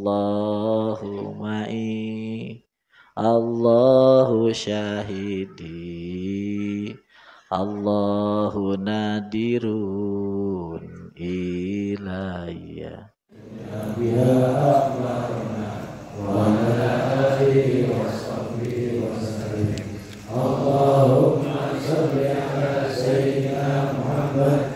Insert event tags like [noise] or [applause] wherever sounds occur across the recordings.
الله معي الله شاهدي الله نادر إلي يا أخبرنا وعلى آله وصحبه وسلم اللهم صل على سيدنا محمد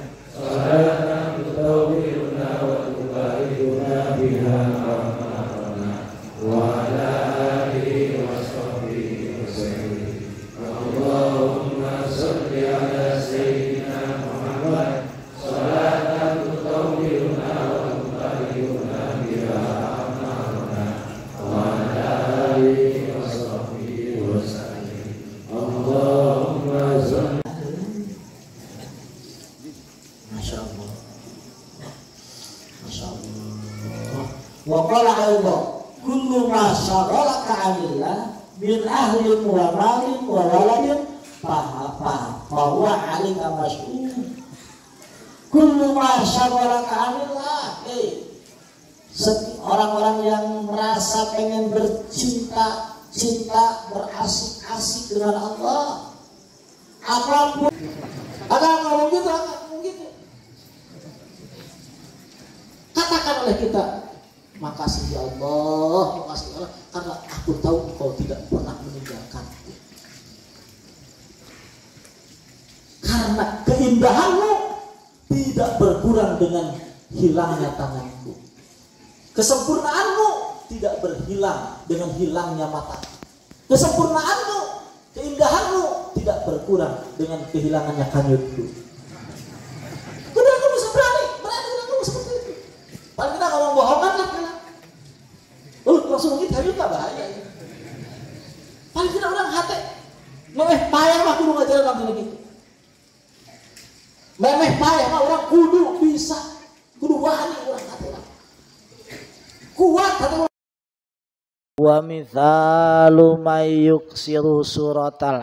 orang-orang yang merasa pengen bercinta cinta berasik-asik dengan Allah apapun ada ngomong gitu ngomong gitu katakan oleh kita makasih ya Allah makasih ya Allah karena aku tahu engkau tidak pernah meninggalkan. karena keindahanmu tidak berkurang dengan hilangnya tanganku Kesempurnaanmu tidak berhilang dengan hilangnya mata. Kesempurnaanmu, keindahanmu tidak berkurang dengan kehilangannya kanyutku. Kemudian kamu bisa berani, berani dengan kamu seperti itu. Paling kita ngomong bohongan lah kan? Oh, langsung mungkin kanyut gak bahaya. Paling kita orang hati, memeh payah mah kudu ngajarin nanti lagi. Memeh payah mah orang kudu bisa, kudu wani orang kuat atau wa mithalu may yuksiru suratal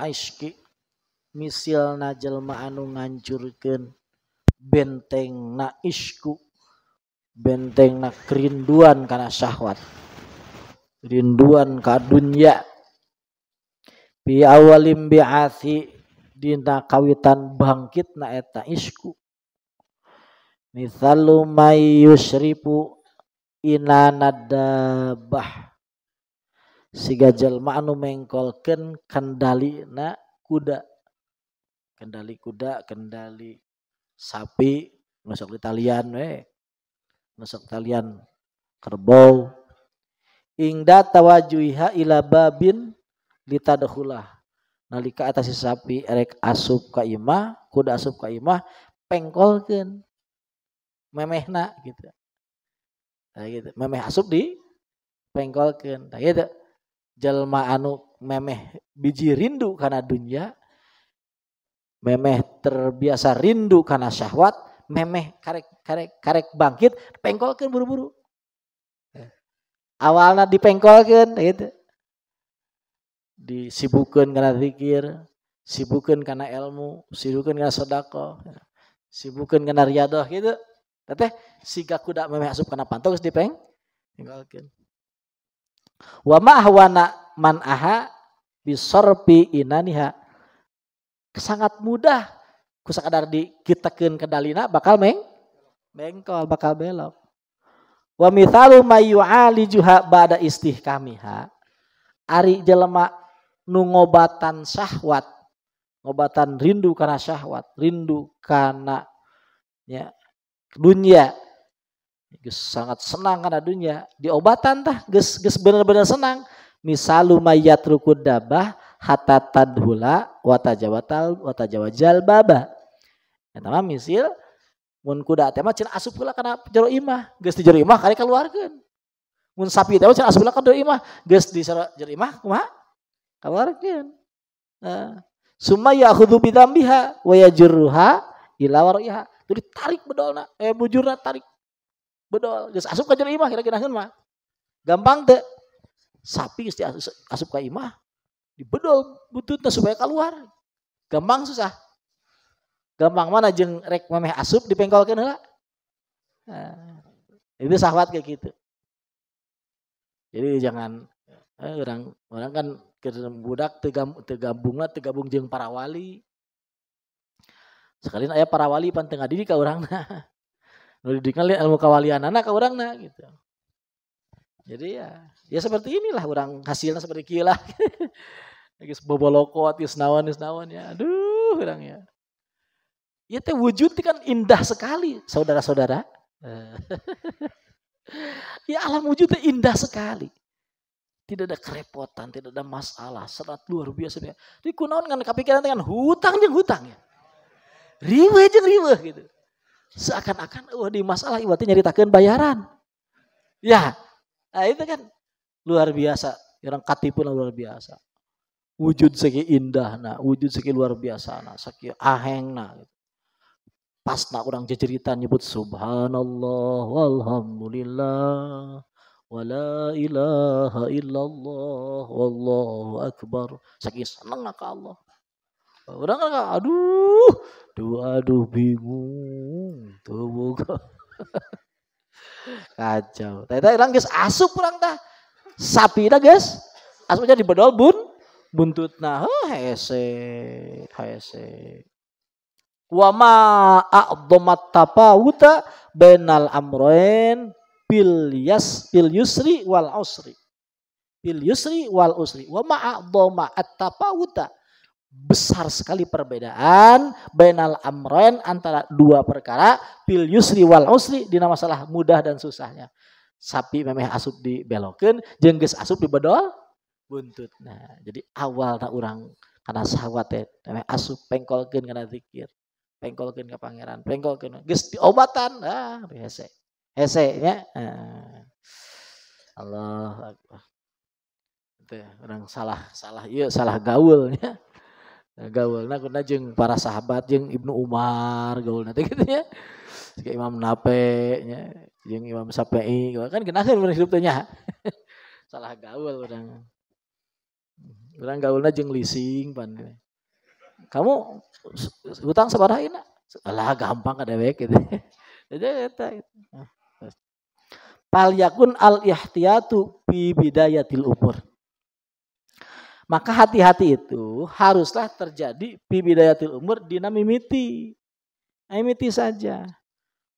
misil jelma anu ngancurkeun benteng na isku benteng na kerinduan karena syahwat rinduan ka dunya bi awalim bi'athi dina kawitan bangkit na eta isku mithalu may yusripu Ina inanadabah siga jelma anu mengkolken kendali na kuda kendali kuda kendali sapi masuk di we masuk talian kerbau ingda tawajuiha ila babin litadkhulah nalika atas si sapi erek asup ka imah kuda asup ka imah pengkolken memehna gitu Nah, gitu. Memeh asup di pengkolkan. Nah, gitu. Jelma anu memeh biji rindu karena dunia. Memeh terbiasa rindu karena syahwat. Memeh karek karek karek bangkit pengkolkan buru-buru. Awalnya dipengkolkan gitu. Disibukkan karena zikir, sibukkan karena ilmu, sibukkan karena sodako, sibukkan karena riadah gitu teh siga kuda memeh asup kana pantau peng? dipeng Tinggalkan. wa ma'ahwana man aha bisorpi inaniha sangat mudah kusakadar di ken kedalina bakal meng bengkol bakal belok wa mithalu mayu'alijuha ba'da istihkamiha ari jelema nu ngobatan syahwat ngobatan rindu karena syahwat rindu karena ya dunia. Gus sangat senang karena dunia. Diobatan tah, gus gus benar-benar senang. Misalu mayat rukud dabah hata tadhula wata jawatal wata jawajal baba. yang nama misil mun kuda teh cina asup kula karena jero imah, gus di jero imah kali keluarkan. Mun sapi teh cina asup kula karena jero imah, gus di jero imah kuma keluarkan. Nah. Summa ya'khudhu bi dzambiha wa jeruha, ila waraiha jadi tarik nak eh bujurna tarik bedol jadi asup ka imah kira kira mah gampang teh sapi geus asup ke imah dibedol bututna supaya keluar gampang susah gampang mana jeng rek memeh asup dipengkolkeun heula nah, itu sahwat kayak gitu jadi jangan eh, orang orang kan budak tegam tegabungna tegabung jeng para wali sekalian ayah para wali pan tengah didik ka urangna [laughs] nu didikna ilmu anak kau orang nak gitu jadi ya ya seperti inilah orang hasilnya seperti kilah [laughs] geus boboloko atius naon isnawan ya aduh orang ya ya teh wujud kan indah sekali saudara-saudara [laughs] ya alam wujudnya indah sekali tidak ada kerepotan tidak ada masalah sangat luar biasa jadi kunaon kan kepikiran dengan hutang yang hutang ya riweh jeng riweh gitu. Seakan-akan wah di masalah iwati nyaritakeun bayaran. Ya, nah itu kan luar biasa. Orang pun luar biasa. Wujud segi indah, nah, wujud segi luar biasa, nah, segi aheng, nah. Gitu. Pas nak orang cerita nyebut subhanallah walhamdulillah wala ilaha illallah wallahu akbar segi seneng nak Allah orang kan aduh aduh aduh bingung tuh buka [laughs] kacau tadi orang guys asup orang dah sapi dah guys asupnya di bedol bun buntut nah hese hese wama a'dhamat tafawuta bainal benal bil yas bil yusri wal usri bil yusri wal usri wama a'dhama at tafawuta besar sekali perbedaan bainal amroen antara dua perkara pil yusri wal usri dina masalah mudah dan susahnya sapi memeh asup di belokin jengges asup di bedol buntut nah jadi awal tak orang karena sawat teh asup pengkolkin karena zikir pengkolkin ke pangeran pengkolkeun di diobatan ah hese hese nya ah. Allah orang salah salah iya salah gaulnya Gaul, nah kuna jeng para sahabat jeng Ibnu Umar Gaul nanti gitu ya kayak Imam Nape nya jeng Imam gaul kan kena kan hidup tanya nya [laughs] salah gaul orang, orang gaulna jeng leasing pan kamu hutang separah ini salah gampang ada baik gitu [laughs] jadi kita Pal gitu. nah, yakun al ihtiyatu bi bidayatil umur maka hati-hati itu haruslah terjadi fi bidayatil umur dinamimiti. Imiti saja.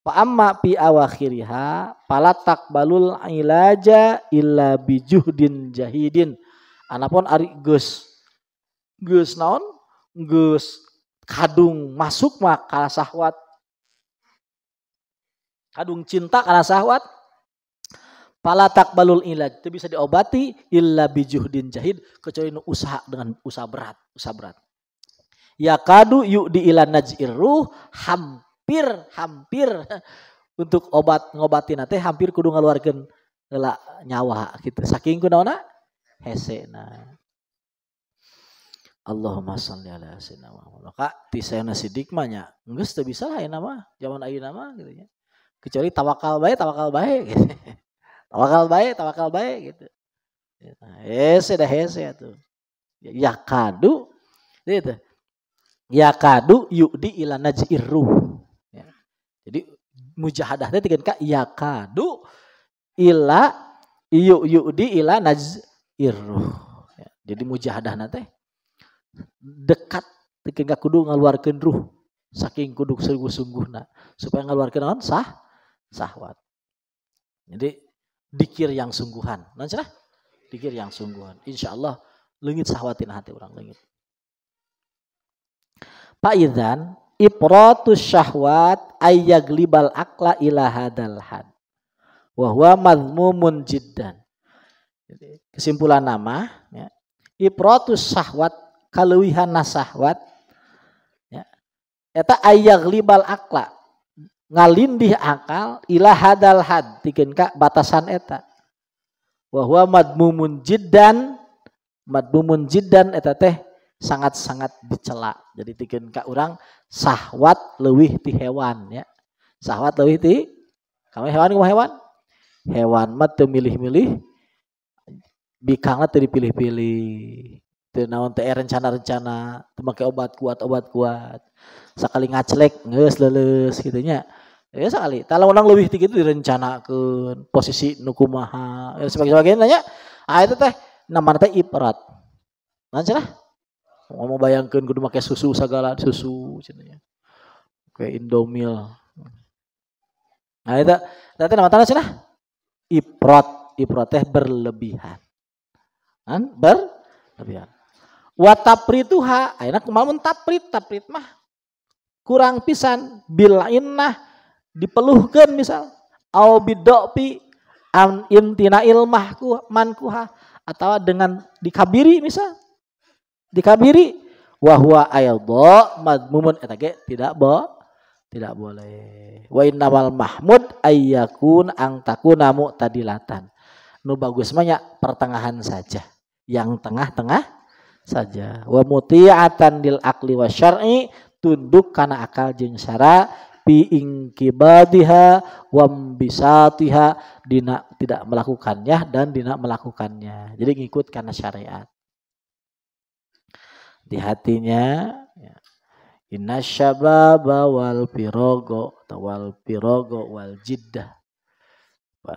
Fa amma fi awakhiriha palatak balul ilaja illa bijuhdin jahidin. Anapun ari geus geus naon? Geus kadung masuk mah sahwat. Kadung cinta karena sahwat Pala balul ilaj. Itu bisa diobati illa bijuhdin jahid. Kecuali usaha dengan usaha berat. Usaha berat. Ya kadu yuk di ilan najir ruh. Hampir, hampir. [laughs] Untuk obat ngobatin nanti hampir kudu ngeluarkan lah nyawa gitu. Saking hese na. Allahumma salli ala sayyidina Muhammad. Ka ti sayana sidik mah nya. Geus teu bisa lah nama mah, zaman ayeuna mah gitu ya. Kecuali tawakal bae, tawakal bae gitu. [laughs] tawakal baik tawakal baik gitu. gitu hese dah hese tuh ya kadu gitu ya kadu yudi ilana jiru ya. jadi mujahadahnya tiga ya kadu ila yuk yuk ila najir ruh ya. jadi mujahadah nate dekat tiga kudu ngeluarkan ruh saking kudu sungguh-sungguh nak supaya ngeluarkan non sah sahwat jadi dikir yang sungguhan. Nah, Dikir yang sungguhan. Insya Allah lengit sahwatin hati orang lengit. Pak Idan, iprotus syahwat libal akla ilaha dalhan. had. Wahwa madmumun jiddan. Kesimpulan nama, ya. iprotus syahwat kaluwihan nasahwat. Ya. ayah libal akla ngalindih akal ila hadal had tikeun kak batasan eta bahwa mad madmumun jiddan madmumun jiddan eta teh sangat-sangat dicela jadi tikeun kak orang sahwat lebih ti hewan ya sahwat lebih ti kamu hewan kamu hewan hewan mat milih-milih bikangat teu dipilih-pilih teu naon teh eh rencana-rencana obat kuat obat kuat sekali ngaclek ngeles leles gitunya Ya sekali. Kalau orang lebih tinggi itu direncanakan posisi nukumaha ya sebagai sebagainya nanya, ah itu teh nama teh iprat lah, cenah mau bayangkan kudu pakai susu segala susu cintanya, Kayak Indomil. Nah itu nanti nama tanah cenah iprat iprat teh berlebihan. Kan berlebihan. Wa taprituha, ayeuna kumaha malam taprit? Taprit mah kurang pisan bilainah dipeluhkan misal au bidopi an intina ilmahku mankuha atau dengan dikabiri misal dikabiri wahwa bo madmumun mumun eh, ge tidak bo tidak boleh wa innamal mahmud ayyakun ang takuna tadilatan nu bagus banyak pertengahan saja yang tengah-tengah saja wa muti'atan lil akli wa syar'i tunduk karena akal jeng syara bi ingkibadiha wambisatiha dina tidak melakukannya dan dina melakukannya. Jadi ngikut karena syariat. Di hatinya ya. inna syababa wal pirogo atau wal pirogo wal jiddah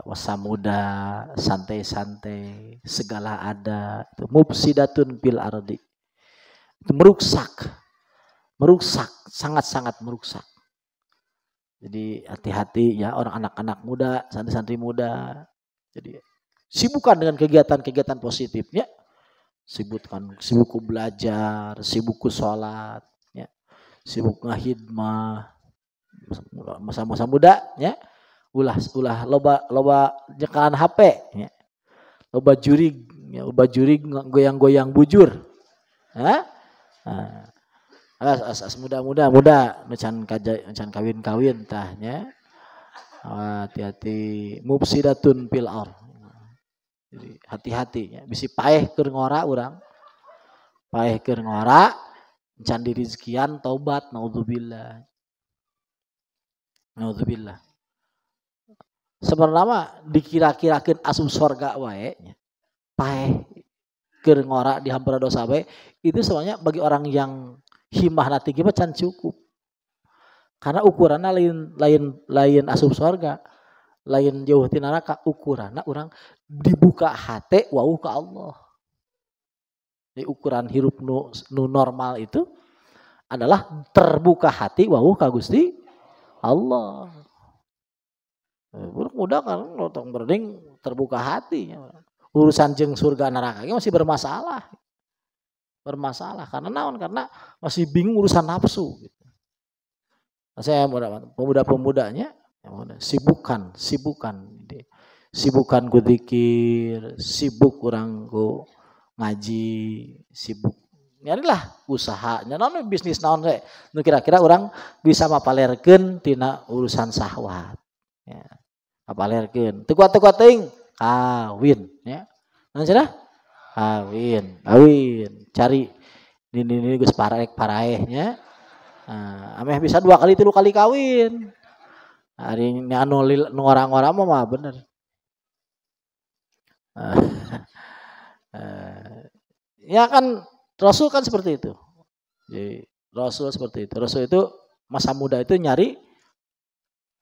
wasamuda santai-santai, segala ada. Itu mubsidatun pil ardi. Itu merusak. Merusak, sangat-sangat merusak. Jadi hati-hati ya orang anak-anak muda, santri-santri muda. Jadi sibukkan dengan kegiatan-kegiatan positifnya. Sibukkan, sibukku belajar, sibukku sholat, ya. sibuk ngahidmah, masa-masa muda, ya. ulah ulah loba loba nyekaan HP, ya. loba jurig, ya. loba jurig goyang-goyang bujur, ya. nah, alas as as muda muda muda macan kaja macan kawin kawin tahnya hati-hati mubsidatun pil ar jadi hati-hati ya bisi paeh ker ngora orang paeh ker ngora macan diri sekian taubat naudzubillah naudzubillah sebenarnya dikira-kirakan asum sorga wae paeh ker ngora dihampura dosa wae itu semuanya bagi orang yang Himah nanti kita can cukup karena ukurannya lain lain lain asup surga lain jauh di neraka ukurannya orang dibuka hati wau ke Allah di ukuran hirup nu, nu normal itu adalah terbuka hati wau ke Gusti Allah Buruk mudah kan lotong berding terbuka hati urusan jeng surga neraka masih bermasalah bermasalah karena naon karena masih bingung urusan nafsu gitu. Nah, saya pemuda-pemudanya ya sibukan sibukan sibukan ku zikir sibuk kurang ku ngaji sibuk lah usahanya naon bisnis naon saya nu kira-kira orang bisa mapalerken tina urusan sahwat ya mapalerkeun teu kuat teu kawin ya naon Awin, awin. Cari ini ini gus paraek paraehnya. Nah, ameh bisa dua kali tiga kali kawin. Hari ini anu nu orang-orang mah bener. [laughs] Ah, eh, ya kan Rasul kan seperti itu. Jadi Rasul seperti itu. Rasul itu masa muda itu nyari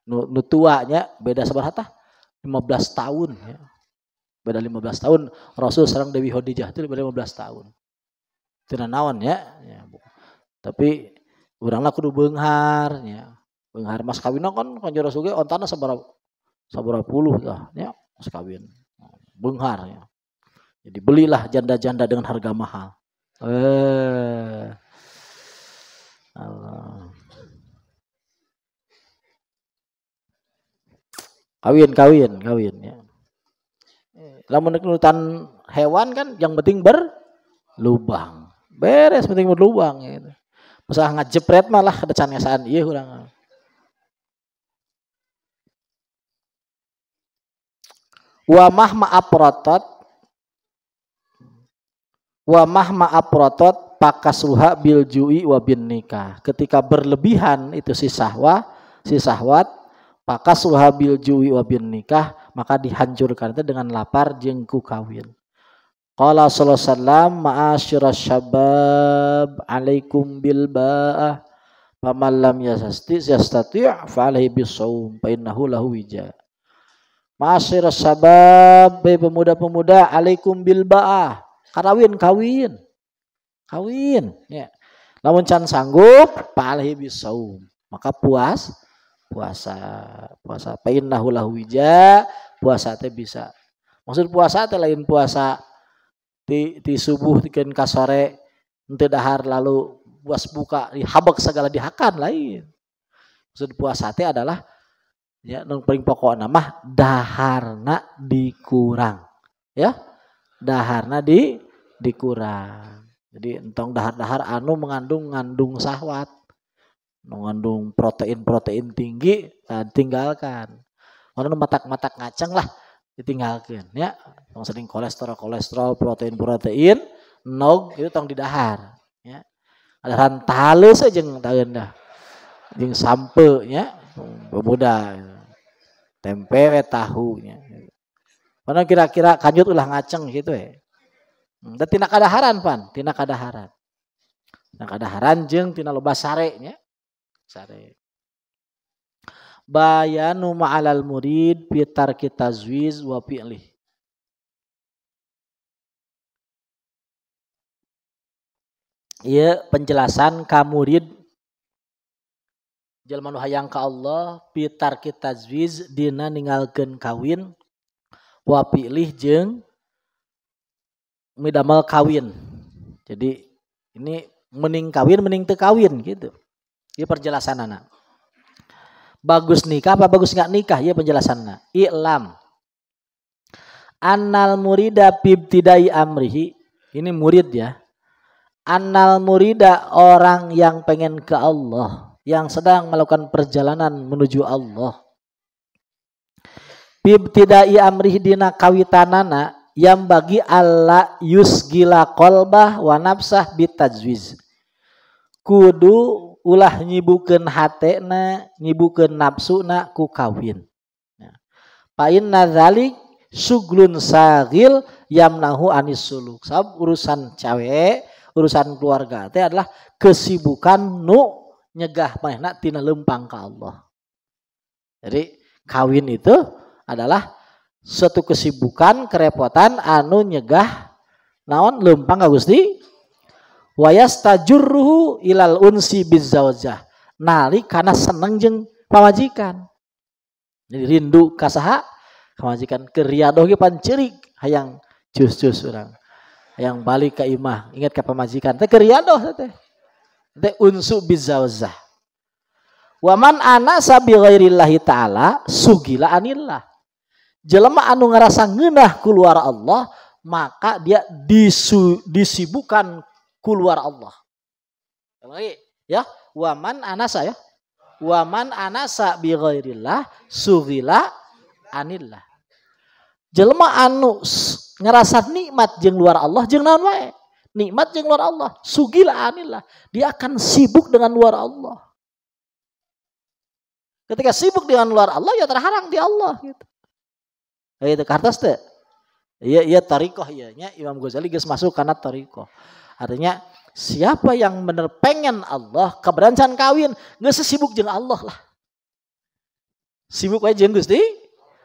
nu, nu tuanya beda seberapa? 15 tahun ya beda 15 tahun Rasul serang Dewi Khadijah itu beda 15 tahun tidak naon ya, ya bu. tapi uranglah kudu benghar ya benghar mas kawin kan kanjeng Rasul ge ontana seberapa seberapa puluh lah ya mas kawin benghar ya jadi belilah janda-janda dengan harga mahal eh Allah. kawin kawin kawin ya Lamun nutan hewan kan yang penting berlubang. Beres penting berlubang ya gitu. Masalah ngajepret malah ada can ngesaan ieu iya, urang. Wa mahma aprotot wa mahma aprotot pakas ruha bil ju'i wa bin nikah. Ketika berlebihan itu si sahwa, si sahwat maka sulhabil juwi wabin nikah maka dihancurkan itu dengan lapar jengku kawin. Qala sallallahu sallam wasallam ma'asyira syabab alaikum bil ba'ah faman lam ya yastati' fa alaihi bisawm fa innahu lahu wija. Ma'asyira syabab pemuda-pemuda alaikum bil ba'ah karawin kawin. Kawin ya. Namun can sanggup fa alaihi bisawm maka puas puasa puasa fainnahu lahu wija puasa teh bisa maksud puasa teh lain puasa di, di subuh dikeun ka nanti dahar lalu puas buka dihabek segala dihakan lain maksud puasa teh adalah ya non paling nama dahar daharna dikurang ya dahar daharna di dikurang jadi entong dahar-dahar anu mengandung ngandung sahwat mengandung protein-protein tinggi nah, eh, tinggalkan ngono matak-matak ngaceng lah ditinggalkan ya yang sering kolesterol kolesterol protein protein nog itu tong didahar ya ada rantale saja yang tahu dah jeng sampe ya pemuda tempe tahu ya mana kira-kira kanyut ulah ngaceng gitu ya dan tina kadaharan pan tina kadaharan tina kadaharan jeng tina loba sare ya Sare. Bayanu ma'alal murid pitar kita tazwiz wa fi'lih. Iya, penjelasan ka murid jalma nu hayang ka Allah pitar kita tazwiz dina ninggalkeun kawin wa fi'lih jeng midamal kawin. Jadi ini mening kawin mening teu kawin gitu. Ini iya, perjelasan anak. Bagus nikah apa bagus nggak nikah? Ia penjelasan anak. I'lam. anal murida bibtidai amrihi. Ini murid ya. anal murida orang yang pengen ke Allah. Yang sedang melakukan perjalanan menuju Allah. Bibtidai amrihi dina kawitanana yang bagi Allah yusgila kolbah wa nafsah bitajwiz. Kudu ulah nyibukkan hatena nafsu nak ku kawin Pain ya. nazalik suglun sagil yamnahu anis suluk sab urusan cawe urusan keluarga Itu adalah kesibukan nu nyegah mana tina lempang ke Allah jadi kawin itu adalah suatu kesibukan kerepotan anu nyegah naon lempang agusti. Gusti wayastajurruhu ilal unsi bizzawjah nali karena seneng jeng pamajikan jadi rindu kasaha pamajikan keriadoh ke pancerik hayang cus-cus orang hayang balik ke imah ingat ke pamajikan teh keriadoh teh teh unsu bizzawjah waman ana sabi ghairillahi taala sugila anillah jelema anu ngerasa ngenah keluar Allah maka dia disu, disibukan keluar Allah. Lagi ya, waman anasa ya. Waman anasa bi ghairillah sugila anillah. Jelma anu ngerasa nikmat jeung luar Allah jeung naon wae. Nikmat jeung luar Allah, sugila anillah. Dia akan sibuk dengan luar Allah. Ketika sibuk dengan luar Allah ya terharang di Allah gitu. Itu kartas teh. Iya iya tarikoh iya nya Imam Ghazali geus masuk karena tarikoh. Artinya siapa yang bener pengen Allah keberancan kawin nggak sesibuk jeng Allah lah. Sibuk aja jeng Gusti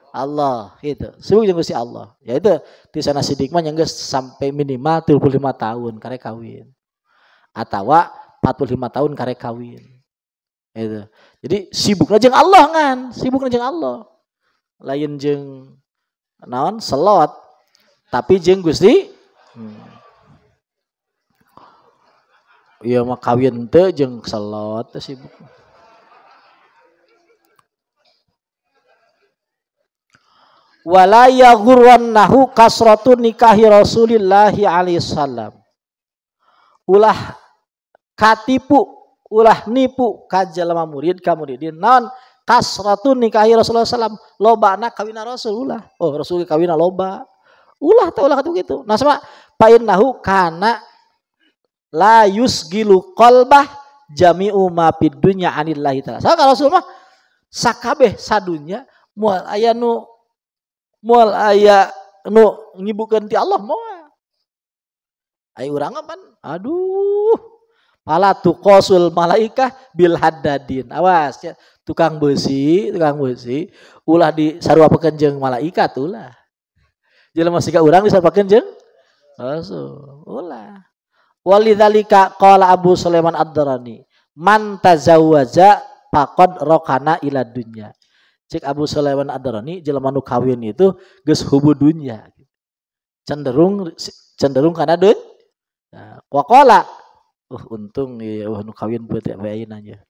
Allah itu Sibuk jeng Gusti Allah. Ya itu di sana sidikman yang nggak sampai minimal 35 tahun karek kawin. Atau 45 tahun karek kawin. Itu. Jadi sibuk jeng Allah kan, sibuk jeng Allah. Lain jeng naon selot tapi jeng Gusti hmm. Iya mah kawin teh jeung selot teh sibuk. Wala yaghurwannahu kasratu nikahi Rasulillah alaihi salam. Ulah katipu, ulah nipu ka jalma murid ka muridin naon kasratu nikahi Rasulullah sallam loba anak kawina Rasulullah. Oh Rasul kawina loba. Ulah teh ulah katu gitu. Nah sama pain nahu kana La yusgilu kolbah jami'u ma fid dunya anillahi ta'ala. Saka Rasul mah sakabeh sadunya mual aya nu mual aya nu ngibukeun ti Allah moal. Ai urang pan aduh pala kosul malaikah bil haddadin. Awas ya. tukang besi, tukang besi ulah di sarua pekenjeng malaikat ulah. Jelema siga urang disaruapekeun jeung Rasul. Walidzalika qala Abu Sulaiman Ad-Darani, man tazawwaja faqad rokana ila dunya. Cek Abu Sulaiman Ad-Darani jelema nu kawin itu geus hubu dunya. Cenderung cenderung karena dun. Nah, waqala uh untung ya uh nu kawin buat ya bayi nanya.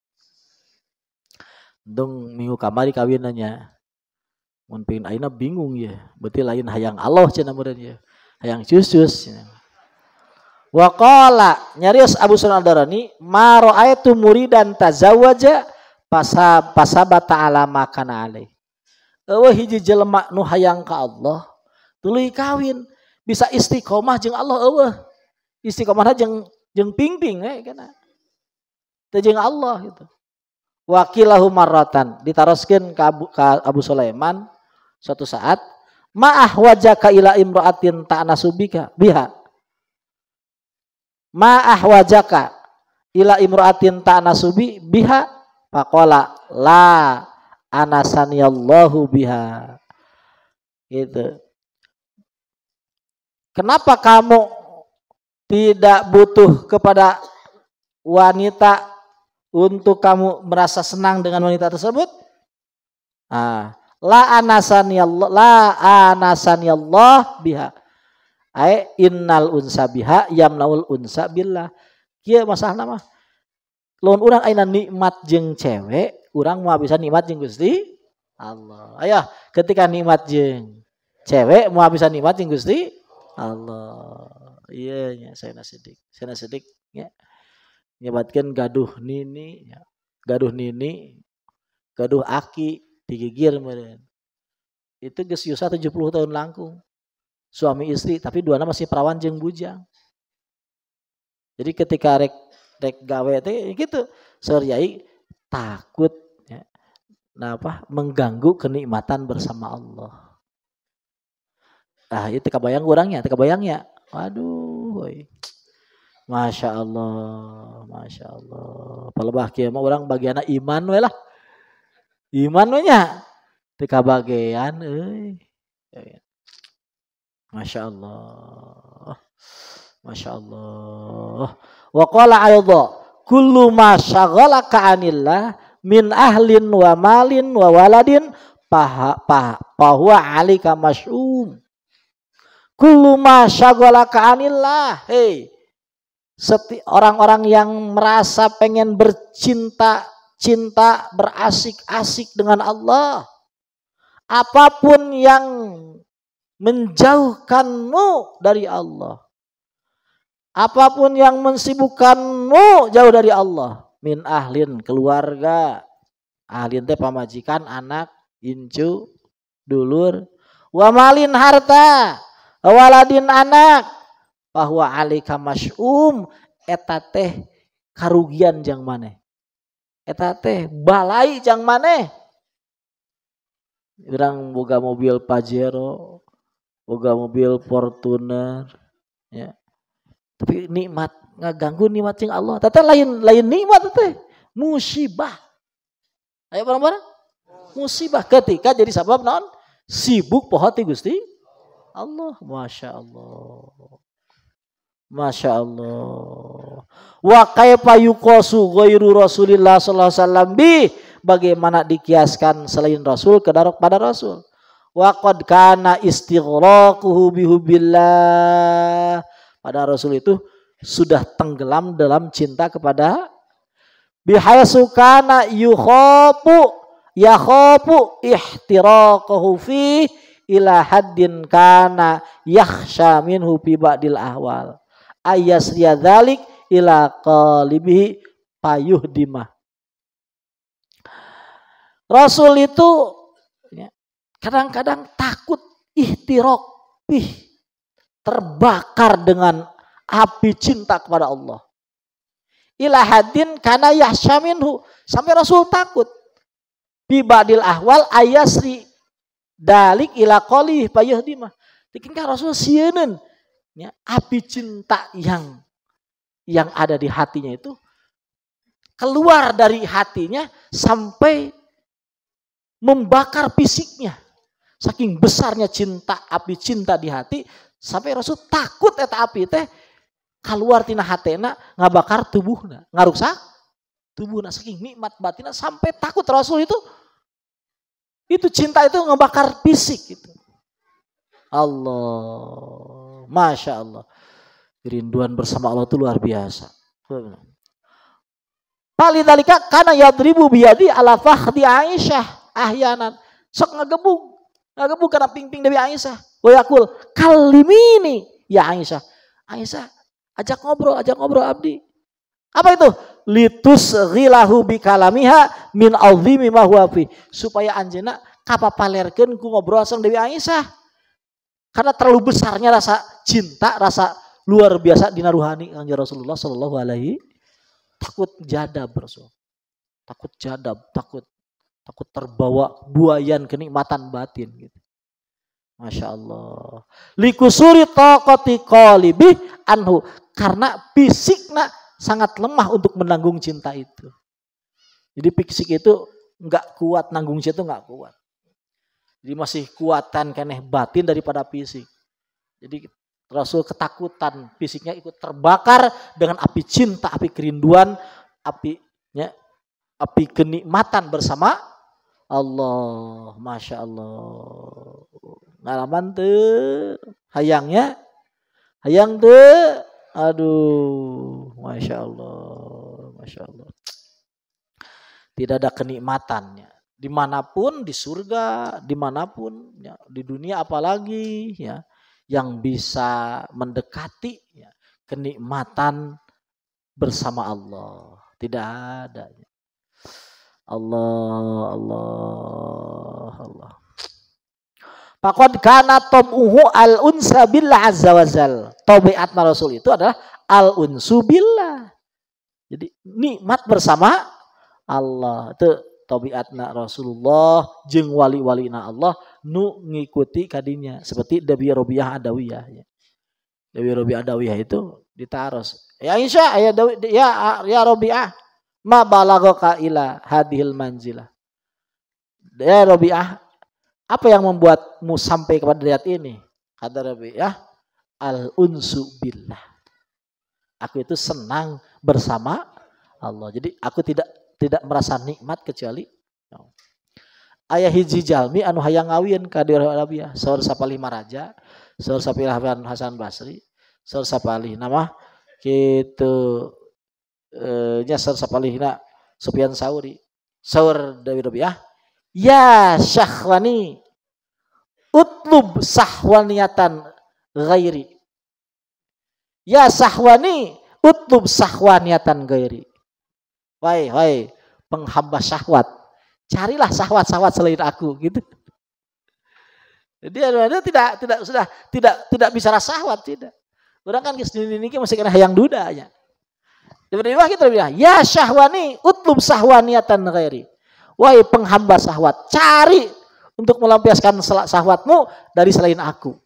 Untung minggu kamari kawin nanya. Mun aina bingung ya, berarti lain hayang Allah cenah meureun ya. Hayang cus-cus. Wakola nyarios Abu Sunan Ad-Darani ayatu muri dan tazawaja pasa pasabata ala makana ale. Eueuh hiji jelemak nuhayang ka Allah tuli kawin bisa istiqomah jeng Allah istiqomah Istiqomahna jeng jeng pingping eh kena, Teu Allah gitu. Wakilahu marrotan ditaroskeun ka Abu, ka Abu Sulaiman suatu saat ma'ah wajah wajaka ila tak nasubika biha ahwajaka ila imra'atin ta'nasubi biha faqala la anasaniyallahu biha gitu kenapa kamu tidak butuh kepada wanita untuk kamu merasa senang dengan wanita tersebut ah la anasaniyallah la anasaniyallah biha Ae innal unsa biha yamnaul unsa billah. Kieu masalahna mah. Lawan urang aina nikmat jeng cewek, urang mau bisa nikmat jeng Gusti Allah. Ayah, ketika nikmat jeng cewek mau bisa nikmat jeng Gusti Allah. Iya nya saya nasidik, Saya nasidik. ya. nyebatkan gaduh nini ya. Gaduh nini, gaduh aki digigir meureun. Itu geus yusa 70 tahun langkung suami istri tapi dua masih perawan jeng bujang jadi ketika rek rek gawe teh ya gitu seriai takut ya. nah apa mengganggu kenikmatan bersama Allah Ah, itu kebayang orangnya kebayangnya waduh woy. Masya Allah, Masya Allah. Pelebah kia mau orang bagiannya iman we lah. Iman we nya. Tika bagian, eh. Masya Allah. Masya Allah. Wa qala kullu ma syaghalaka anillah min ahlin wa malin wa waladin paha paha bahwa alika mas'um. Kullu ma syaghalaka anillah. Hei. orang-orang yang merasa pengen bercinta cinta berasik-asik dengan Allah apapun yang menjauhkanmu dari Allah. Apapun yang mensibukkanmu jauh dari Allah. Min ahlin keluarga. Ahlin teh pamajikan anak incu dulur. Wamalin harta. Waladin anak. Bahwa alika mas'um eta teh karugian jang maneh. Eta teh balai jang maneh. Irang boga mobil Pajero, boga mobil Fortuner ya tapi nikmat nggak ganggu nikmat sing Allah Tete lain lain nikmat tete musibah ayo bareng-bareng musibah ketika jadi sabab non sibuk pohati Gusti Allah Masya Allah Masya Allah wa kaifa yuqasu ghairu Rasulillah sallallahu alaihi wasallam bi bagaimana dikiaskan selain Rasul ke darok pada Rasul wa qad kana istighraquhu bihubbillah pada Rasul itu sudah tenggelam dalam cinta kepada bihaisu kana yukhafu yakhafu ihtiraquhu fi ila haddin kana yakhsha minhu fi ba'dil ahwal ayasriya dzalik ila qalibihi payuh dimah Rasul itu Kadang-kadang takut ihtirok, ih, terbakar dengan api cinta kepada Allah. Ilahadin karena yahsyaminhu. Sampai Rasul takut. Bibadil ahwal ayasri dalik ila qali dimah. Dikingkah Rasul sienen. Ya, api cinta yang yang ada di hatinya itu keluar dari hatinya sampai membakar fisiknya. Saking besarnya cinta api cinta di hati sampai Rasul takut eta api teh keluar tina hatena ngabakar tubuhna, ngaruksak tubuhna saking nikmat batinna sampai takut Rasul itu itu cinta itu ngebakar fisik gitu. Allah, masya Allah. Kerinduan bersama Allah itu luar biasa. Paling dalika karena yadribu biadi ala fahdi Aisyah ahyanan. Sok ngegebung. Aku bukan ping-ping Dewi Aisyah. Wayakul kalimini ya Aisyah. Aisyah, ajak ngobrol, ajak ngobrol Abdi. Apa itu? Litus rilahu bikalamiha min azimi mahwafi. Supaya anjena kapa palerken ku ngobrol sama Dewi Aisyah. Karena terlalu besarnya rasa cinta, rasa luar biasa dinaruhani ruhani kanjeng Rasulullah Shallallahu alaihi takut jadab Rasul. Takut jadab, takut Takut terbawa buayan kenikmatan batin gitu. Masya Allah. Likusuri tokoti kolibi anhu. Karena fisiknya sangat lemah untuk menanggung cinta itu. Jadi fisik itu nggak kuat, nanggung cinta itu nggak kuat. Jadi masih kuatan keneh batin daripada fisik. Jadi Rasul ketakutan fisiknya ikut terbakar dengan api cinta, api kerinduan, apinya, api kenikmatan bersama Allah, masya Allah. Ngalaman tuh, hayangnya, hayang ya? tuh, aduh, masya Allah, masya Allah. Tidak ada kenikmatannya. Dimanapun di surga, dimanapun ya, di dunia apalagi ya, yang bisa mendekati ya, kenikmatan bersama Allah tidak ada. Allah, Allah, Allah. Pakon kana tomuhu al unsa billah azza wazal. Tobiatna Rasul itu adalah al unsu billah. Jadi nikmat bersama Allah. Itu tobiatna Rasulullah jeng wali-walina Allah nu ngikuti kadinya seperti Dabi Robiah Adawiyah. Dabi ya. Robiah Adawiyah itu ditaros. Ya Insya ya Dabi, ya ya Robiah Ma balagoka ila hadhil manzilah. Ya Robiah, apa yang membuatmu sampai kepada derajat ini? Kata Robiah, al unsu billah. Aku itu senang bersama Allah. Jadi aku tidak tidak merasa nikmat kecuali ayah hiji jalmi anu hayang ngawin ka di Arabia saur sapali maraja saur sapilah Hasan Basri saur sapali nama kitu e, eh, nyasar sapalihna sepian Sauri. Saur Dewi Rubiah. Ya syahwani utlub sahwaniatan gairi. Ya sahwani utlub sahwaniatan gairi. wai wai penghamba syahwat. Carilah syahwat-syahwat selain aku gitu. Dia, dia tidak tidak sudah tidak tidak bisa syahwat tidak. Orang kan sini ini masih kena hayang duda ya. Tiba-tiba kita bilang, ya syahwani utlub sahwaniatan ghairi. Wahai penghamba sahwat, cari untuk melampiaskan sahwatmu dari selain aku.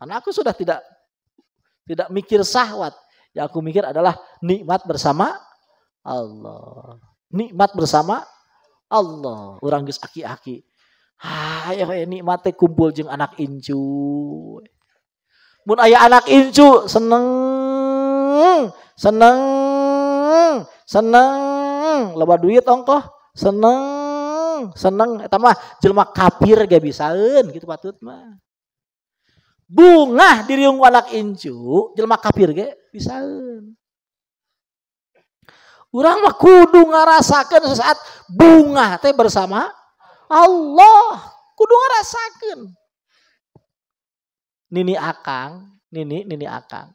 Karena aku sudah tidak tidak mikir sahwat. Yang aku mikir adalah nikmat bersama Allah. Nikmat bersama Allah. Orang gus aki-aki. Ayo ah, ya, ya nikmatnya kumpul jeng anak incu. Mun ayah anak incu seneng seneng seneng, seneng, loba duit ongkoh, seneng, seneng. Eta mah jelma kafir gak bisaun gitu patut mah. Bunga diriung walak incu, jelma kafir gak bisaun. Urang mah kudu ngarasakan sesaat bunga teh bersama Allah. Kudu ngarasakan. Nini akang, nini, nini akang.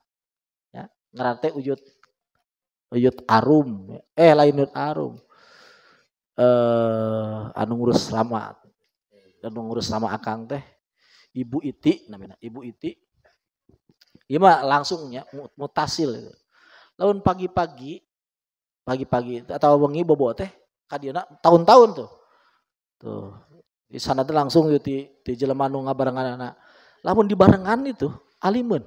Ya, ngerante wujud yut arum eh lain yut arum eh anu ngurus lama anu ngurus lama akang teh ibu iti namanya ibu iti iya langsungnya mutasil tahun pagi-pagi pagi-pagi atau wengi bobo teh kadiana tahun-tahun tuh tuh di sana tuh langsung yuti di jelema nu ngabarengan anak lamun barengan itu alimun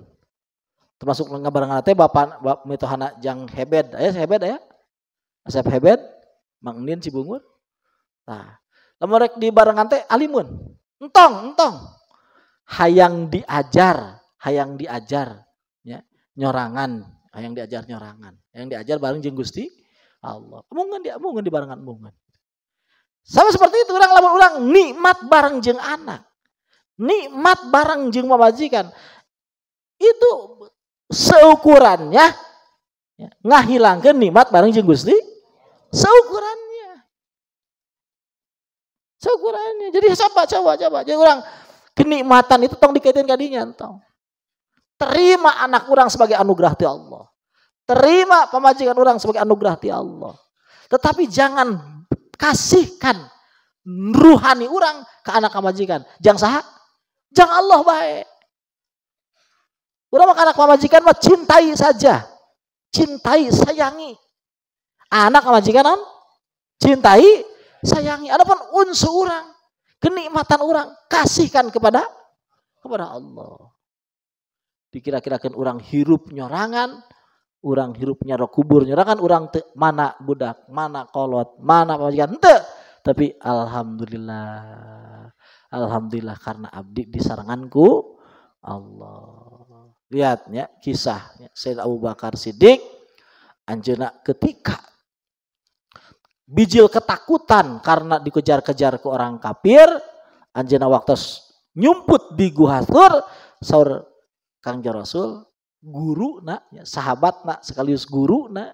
termasuk ngabaran nate bapak bap mitohana jang hebed aya hebed aya asep hebed mang si bungur tah lamun rek di barengan teh alimun entong entong hayang diajar hayang diajar ya nyorangan hayang diajar nyorangan yang diajar bareng jeung Gusti Allah mungkin dia mungkin dibarengan mungkin sama seperti itu orang lamun orang nikmat bareng jeung anak nikmat bareng jeung mabajikan itu seukurannya ya, ngahilangkan nikmat bareng jeng Gusti seukurannya. Seukurannya. Jadi siapa coba coba jadi orang kenikmatan itu tong dikaitin kadinya tong Terima anak orang sebagai anugerah ti Allah. Terima pemajikan orang sebagai anugerah ti Allah. Tetapi jangan kasihkan ruhani orang ke anak pemajikan Jangan sah, jangan Allah baik. Udah anak majikan mah cintai saja. Cintai, sayangi. Anak majikan majikan cintai, sayangi. ada pun unsur orang, kenikmatan orang, kasihkan kepada kepada Allah. Dikira-kirakan orang hirup nyorangan, orang hirup roh kubur nyorangan, orang te, mana budak, mana kolot, mana majikan. te Tapi Alhamdulillah, Alhamdulillah karena abdi disaranganku. Allah. Lihat ya kisah ya. Sayyid Abu Bakar Siddiq anjena ketika bijil ketakutan karena dikejar-kejar ke orang kafir anjena waktu nyumput di gua sur saur Kang Rasul guru nak ya, sahabat nak sekaligus guru nak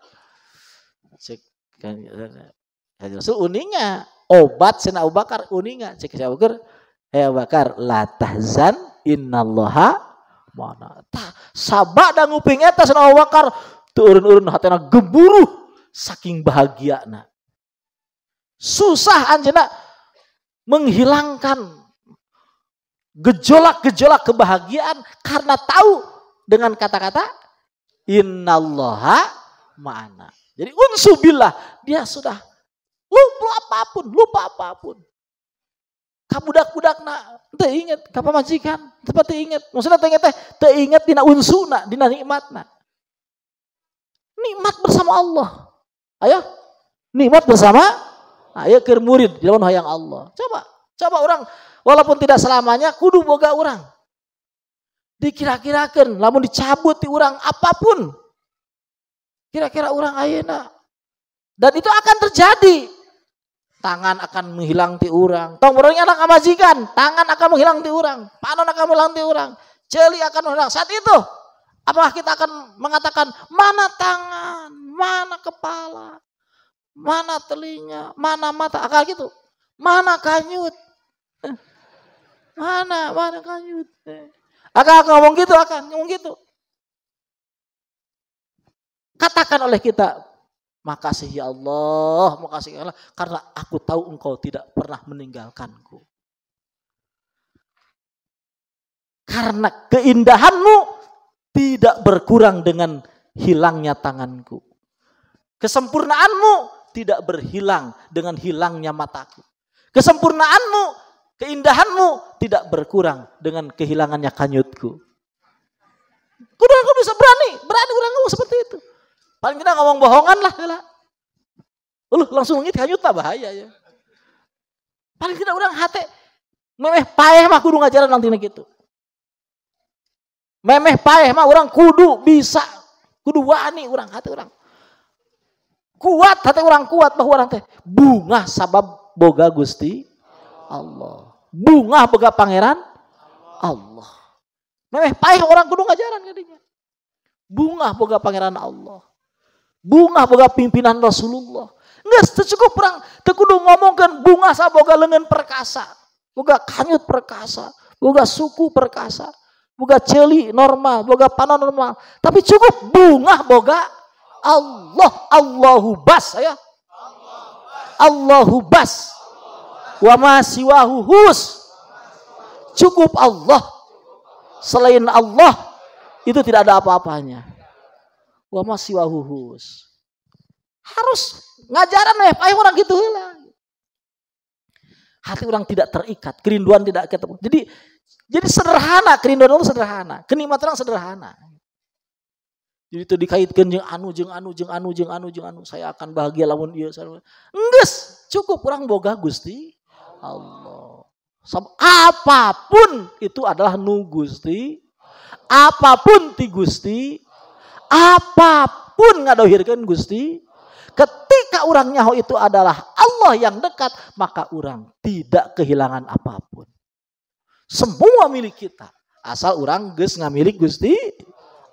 kangja Rasul uninga obat sena Abu Bakar uninga cek saya Bakar eh Bakar latazan tahzan innallaha mana ta sabak dan nguping eta sana wakar turun-urun hatena gemburu saking bahagia na. Susah anjena menghilangkan gejolak-gejolak kebahagiaan karena tahu dengan kata-kata innallaha ma'ana. Jadi unsubillah dia sudah lupa apapun, lupa apapun kabudak-budak na teu inget ka pamajikan tepat teu inget teinget, maksudnya inget teh teinget inget dina unsuna dina na nikmat bersama Allah ayo nikmat bersama ayo ke murid lawan hayang Allah coba coba orang walaupun tidak selamanya kudu boga orang dikira-kirakan lamun dicabut di orang apapun kira-kira orang na dan itu akan terjadi tangan akan menghilang ti orang. Tong berongnya anak amajikan, tangan akan menghilang ti orang, panon akan menghilang ti orang, jeli akan menghilang. Saat itu, apakah kita akan mengatakan mana tangan, mana kepala, mana telinga, mana mata, akal gitu, mana kanyut, eh, mana mana kanyut. Eh. Akan akan ngomong gitu, akan ngomong gitu. Katakan oleh kita, Makasih ya Allah, makasih ya Allah karena aku tahu engkau tidak pernah meninggalkanku. Karena keindahanmu tidak berkurang dengan hilangnya tanganku. Kesempurnaanmu tidak berhilang dengan hilangnya mataku. Kesempurnaanmu, keindahanmu tidak berkurang dengan kehilangannya kanyutku. Kurangku aku bisa berani, berani kurang seperti itu. Paling tidak ngomong bohongan lah. lah. Loh, langsung ngit hanyut lah bahaya ya. Paling tidak orang hati memeh payah mah kudu ngajaran nanti gitu. Memeh payah mah orang kudu bisa kudu wani orang hati orang. Kuat hati orang kuat bahwa orang teh bunga sabab boga Gusti Allah. Bunga boga pangeran Allah. Memeh payah orang kudu ngajaran kadinya. Bunga boga pangeran Allah. Bunga boga pimpinan Rasulullah. Enggak cukup perang. Tekudu ngomongkan bunga saboga lengan perkasa. Boga kanyut perkasa. Boga suku perkasa. Boga celi normal. Boga panah normal. Tapi cukup bunga boga Allah. Allahu bas ya. Allahu bas. Wa ma siwahu hus. Cukup Allah. Selain Allah itu tidak ada apa-apanya wa masiwahuhus. Harus ngajaran ya, ayo orang gitu eh, lah. Hati orang tidak terikat, kerinduan tidak ketemu. Jadi jadi sederhana, kerinduan orang sederhana, kenikmatan orang sederhana. Jadi itu dikaitkan jeng anu, jeng anu, jeng anu, jeng anu, jeng anu. Saya akan bahagia lawan dia. Saya... Nges, cukup orang boga gusti Allah. Sama, Apapun itu adalah nu gusti. Apapun ti gusti apapun ngadohirkan Gusti. Ketika orang nyaho itu adalah Allah yang dekat, maka orang tidak kehilangan apapun. Semua milik kita. Asal orang ges ngamilik Gusti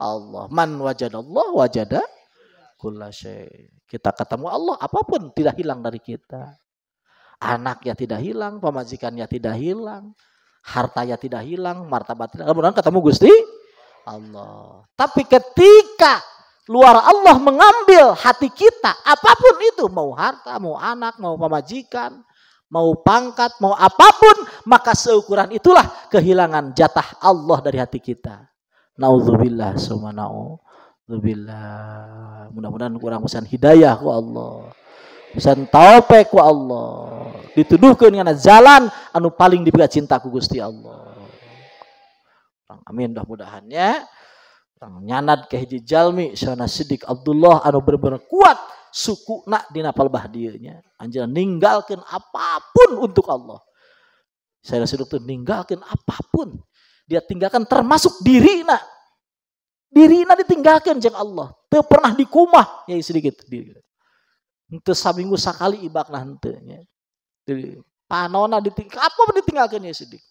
Allah. Man Allah wajada kulla Kita ketemu Allah, apapun tidak hilang dari kita. Anaknya tidak hilang, pemajikannya tidak hilang, harta ya tidak hilang, martabat tidak. Kemudian ketemu Gusti Allah. Tapi ketika luar Allah mengambil hati kita, apapun itu, mau harta, mau anak, mau pemajikan, mau pangkat, mau apapun, maka seukuran itulah kehilangan jatah Allah dari hati kita. Nauzubillah summa Zubillah. Mudah-mudahan kurang pesan hidayah ku Allah. Pesan taupe ku Allah. Dituduhkan dengan jalan anu paling dipegat cintaku Gusti Allah. Amin mudah mudahannya, ya. nyanad ke hiji jalmi sana sidik Abdullah anu bener-bener kuat suku nak di napal dieunya. Anjir ninggalkan apapun untuk Allah. Saya sidik tuh ninggalkan apapun. Dia tinggalkan termasuk diri nak. Diri nak ditinggalkan jeng Allah. Teu pernah dikumah ya sedikit diri. Henteu saminggu sakali ibak nah henteu ditinggalkan panona ditinggalkan. apa ditinggalkan ya sedikit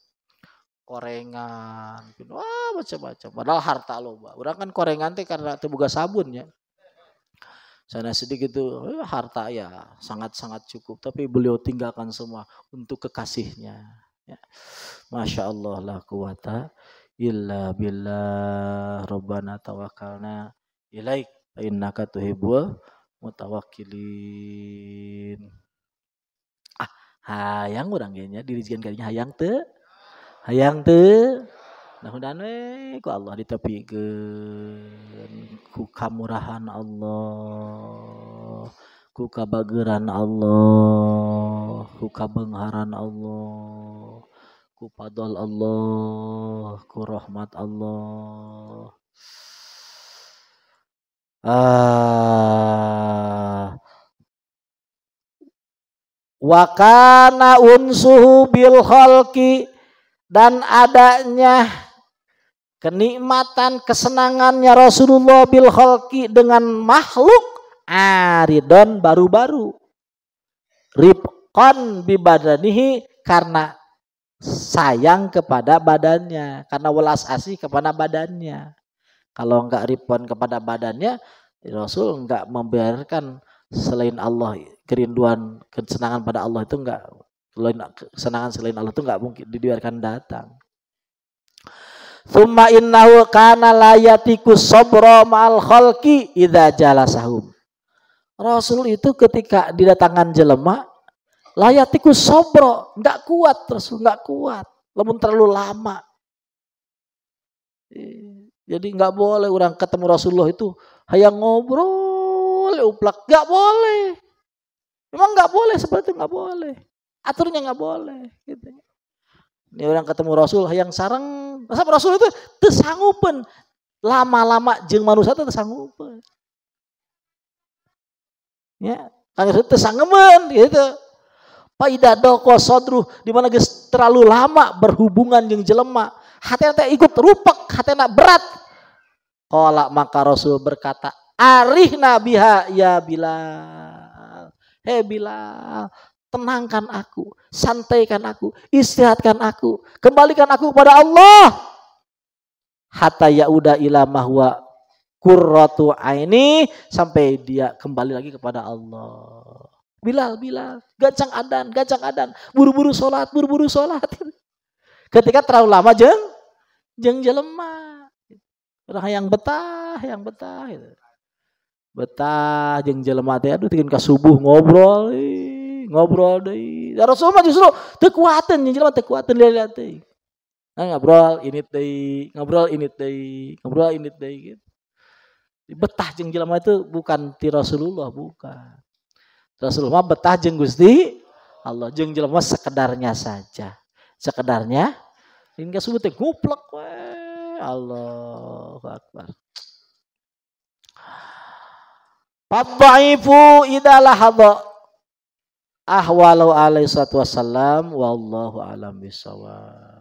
korengan gitu. wah macam-macam padahal harta lo orang kan korengan teh karena terbuka sabun ya sana sedikit tuh eh, harta ya sangat-sangat cukup tapi beliau tinggalkan semua untuk kekasihnya ya. Masya Allah lah kuwata illa bila robbana tawakalna ilaik innaka tuhibbul mutawakkilin ah hayang orang kayaknya dirijikan kayaknya hayang teh hayang tu mudah ku Allah ditepikeun ku kamurahan Allah ku kabageran Allah ku kabengharan Allah ku padol Allah ku rahmat Allah ah wakana unsuhu bil dan adanya kenikmatan kesenangannya Rasulullah bil khalqi dengan makhluk aridon ah, baru-baru ribqan badanihi karena sayang kepada badannya karena welas asih kepada badannya kalau enggak Ripon kepada badannya Rasul enggak membiarkan selain Allah kerinduan kesenangan pada Allah itu enggak selain kesenangan selain Allah itu nggak mungkin dibiarkan datang. Thumma innahu kana layatiku sobro ma'al khalki idza jalasahum. Rasul itu ketika didatangkan jelema layatiku sobro, nggak kuat Rasul, nggak kuat. Lemun terlalu lama. Iya, jadi nggak boleh orang ketemu Rasulullah itu hanya ngobrol uplak, nggak boleh. Emang nggak boleh seperti itu nggak boleh. Aturnya nggak boleh. Gitu. Ini orang ketemu Rasul yang sarang. Masa Rasul itu tersanggupan. Lama-lama jeng manusia itu tersanggupan. Ya, kan itu tersanggupan gitu. Paida doko sodru di mana guys terlalu lama berhubungan yang jelema, Hati-hati ikut rupak, hatena berat. Kala maka Rasul berkata, Arih nabiha ya bila Hei bila Tenangkan aku, santaikan aku, istirahatkan aku, kembalikan aku kepada Allah. Hatta yauda ila mahwa kurratu aini sampai dia kembali lagi kepada Allah. Bilal, Bilal, gancang adan, gancang adan, buru-buru sholat, buru-buru sholat. [laughs] Ketika terlalu lama jeng, jeng jelema. Orang yang betah, yang betah. Gitu. Betah, jeng jelema, aduh tingin subuh ngobrol. Ih ngobrol deh. Ya Rasulullah justru tekuatan, yang jelas tekuatan lihat-lihat deh. Nah, ngobrol ini deh, ngobrol ini deh, ngobrol ini deh gitu. Betah jeng jelas itu bukan ti Rasulullah, bukan. Rasulullah betah jeng Gusti Allah jeng jelema sekedarnya saja. Sekedarnya ini kasebut teh guplek Allah Akbar. ibu idalah hadha ahwalau alaihi salatu wassalam wallahu alam bisawab